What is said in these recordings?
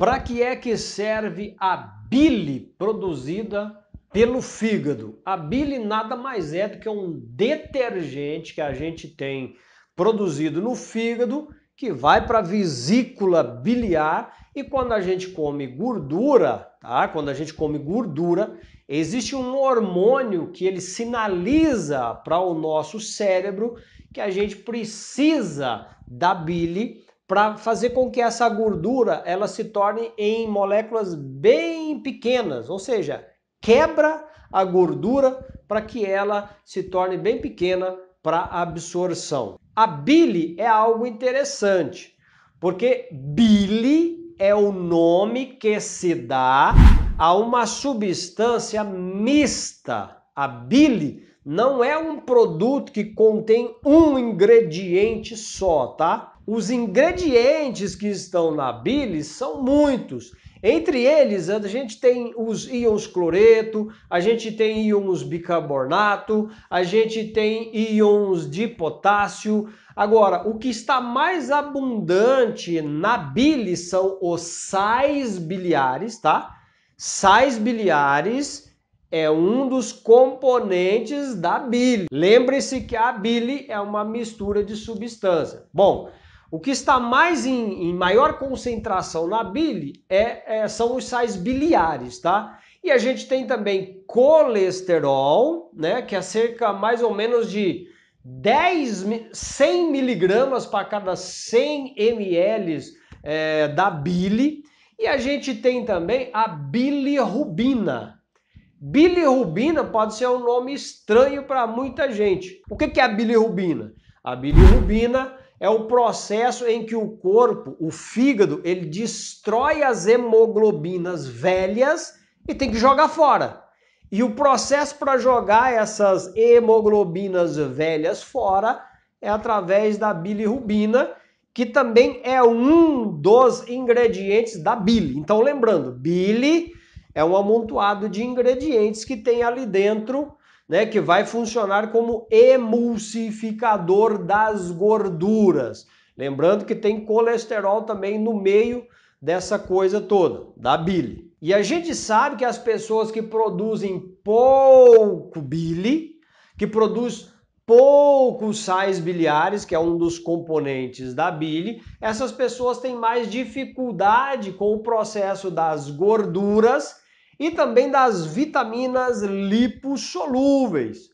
Para que é que serve a bile produzida pelo fígado? A bile nada mais é do que um detergente que a gente tem produzido no fígado que vai para a vesícula biliar e quando a gente come gordura, tá? Quando a gente come gordura, existe um hormônio que ele sinaliza para o nosso cérebro que a gente precisa da bile para fazer com que essa gordura ela se torne em moléculas bem pequenas, ou seja, quebra a gordura para que ela se torne bem pequena para absorção. A bile é algo interessante, porque bile é o nome que se dá a uma substância mista. A bile não é um produto que contém um ingrediente só, tá? os ingredientes que estão na bile são muitos. Entre eles, a gente tem os íons cloreto, a gente tem íons bicarbonato, a gente tem íons de potássio. Agora, o que está mais abundante na bile são os sais biliares, tá? Sais biliares é um dos componentes da bile. Lembre-se que a bile é uma mistura de substância. Bom, o que está mais em, em maior concentração na bile é, é, são os sais biliares, tá? E a gente tem também colesterol, né? Que é cerca mais ou menos de 10, 100 miligramas para cada 100 ml é, da bile. E a gente tem também a bilirrubina, Bilirrubina pode ser um nome estranho para muita gente. O que é a bilirrubina? A bilirrubina é o processo em que o corpo, o fígado, ele destrói as hemoglobinas velhas e tem que jogar fora. E o processo para jogar essas hemoglobinas velhas fora é através da bilirrubina, que também é um dos ingredientes da bile. Então, lembrando, bile é um amontoado de ingredientes que tem ali dentro né, que vai funcionar como emulsificador das gorduras. Lembrando que tem colesterol também no meio dessa coisa toda, da bile. E a gente sabe que as pessoas que produzem pouco bile, que produz poucos sais biliares, que é um dos componentes da bile, essas pessoas têm mais dificuldade com o processo das gorduras e também das vitaminas lipossolúveis.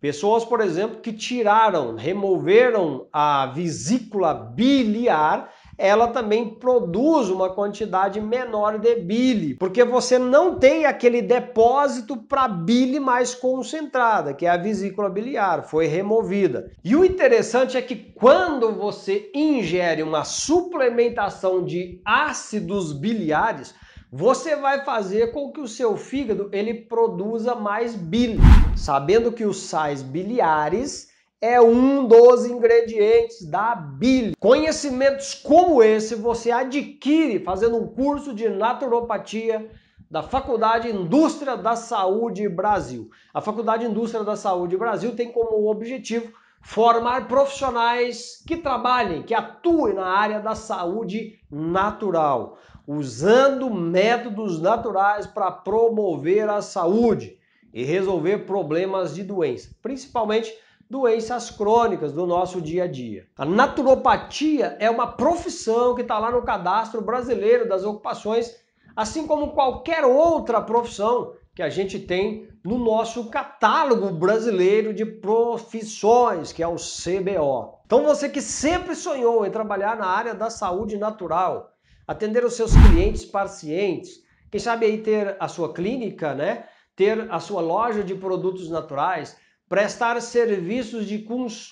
Pessoas, por exemplo, que tiraram, removeram a vesícula biliar, ela também produz uma quantidade menor de bile, porque você não tem aquele depósito para bile mais concentrada, que é a vesícula biliar, foi removida. E o interessante é que quando você ingere uma suplementação de ácidos biliares, você vai fazer com que o seu fígado ele produza mais bile, sabendo que os sais biliares é um dos ingredientes da bile. Conhecimentos como esse você adquire fazendo um curso de naturopatia da Faculdade Indústria da Saúde Brasil. A Faculdade Indústria da Saúde Brasil tem como objetivo formar profissionais que trabalhem, que atuem na área da saúde natural, usando métodos naturais para promover a saúde e resolver problemas de doença, principalmente doenças crônicas do nosso dia a dia. A naturopatia é uma profissão que está lá no cadastro brasileiro das ocupações, assim como qualquer outra profissão que a gente tem no nosso catálogo brasileiro de profissões, que é o CBO. Então você que sempre sonhou em trabalhar na área da saúde natural, atender os seus clientes pacientes, quem sabe aí ter a sua clínica, né? Ter a sua loja de produtos naturais, prestar serviços de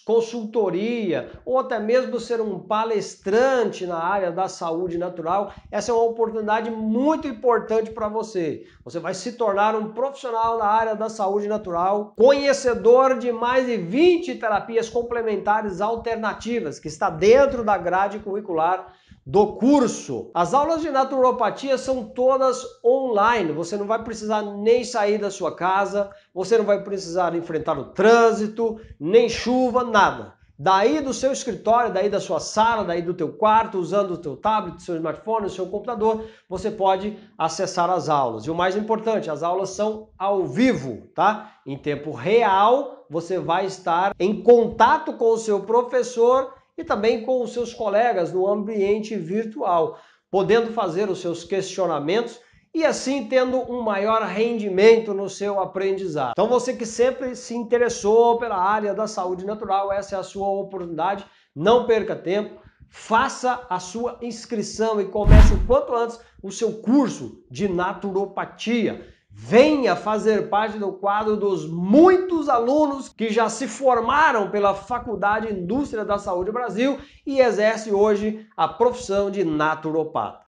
consultoria ou até mesmo ser um palestrante na área da saúde natural, essa é uma oportunidade muito importante para você. Você vai se tornar um profissional na área da saúde natural, conhecedor de mais de 20 terapias complementares alternativas que está dentro da grade curricular do curso. As aulas de naturopatia são todas online. Você não vai precisar nem sair da sua casa, você não vai precisar enfrentar o trânsito, nem chuva, nada. Daí do seu escritório, daí da sua sala, daí do teu quarto, usando o teu tablet, o seu smartphone, o seu computador, você pode acessar as aulas. E o mais importante, as aulas são ao vivo, tá? Em tempo real, você vai estar em contato com o seu professor e também com os seus colegas no ambiente virtual, podendo fazer os seus questionamentos e assim tendo um maior rendimento no seu aprendizado. Então você que sempre se interessou pela área da saúde natural, essa é a sua oportunidade, não perca tempo, faça a sua inscrição e comece o quanto antes o seu curso de naturopatia. Venha fazer parte do quadro dos muitos alunos que já se formaram pela Faculdade Indústria da Saúde Brasil e exerce hoje a profissão de naturopata.